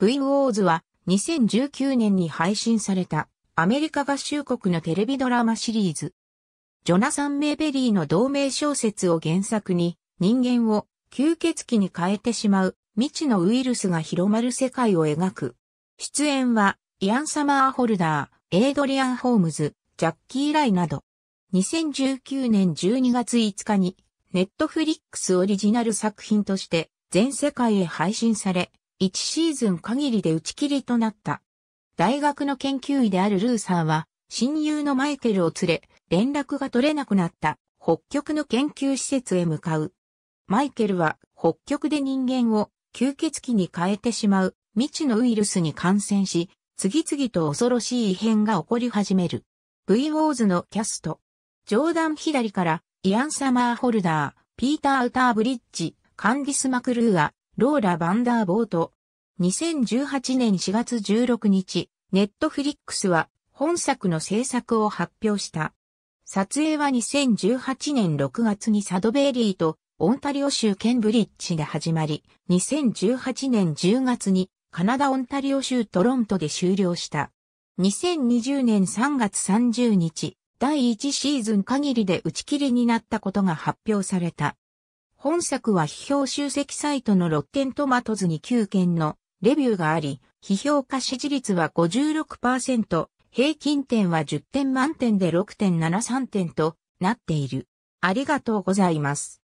V ウォーズは2019年に配信されたアメリカ合衆国のテレビドラマシリーズ。ジョナサン・メイベリーの同名小説を原作に人間を吸血鬼に変えてしまう未知のウイルスが広まる世界を描く。出演はイアン・サマーホルダー、エイドリアン・ホームズ、ジャッキー・ライなど。2019年12月5日にネットフリックスオリジナル作品として全世界へ配信され、1シーズン限りで打ち切りとなった。大学の研究医であるルーサーは、親友のマイケルを連れ、連絡が取れなくなった北極の研究施設へ向かう。マイケルは北極で人間を吸血鬼に変えてしまう未知のウイルスに感染し、次々と恐ろしい異変が起こり始める。V ウォーズのキャスト。ジョーダン左からイアン・サマーホルダー、ピーター・ウターブリッジ、カンディス・マクルーア、ローラ・バンダーボート。2018年4月16日、ネットフリックスは本作の制作を発表した。撮影は2018年6月にサドベーリーとオンタリオ州ケンブリッジで始まり、2018年10月にカナダ・オンタリオ州トロントで終了した。2020年3月30日、第1シーズン限りで打ち切りになったことが発表された。本作は批評集積サイトのロッテントマトズに9件のレビューがあり、批評家支持率は56%、平均点は10点満点で6.73点となっている。ありがとうございます。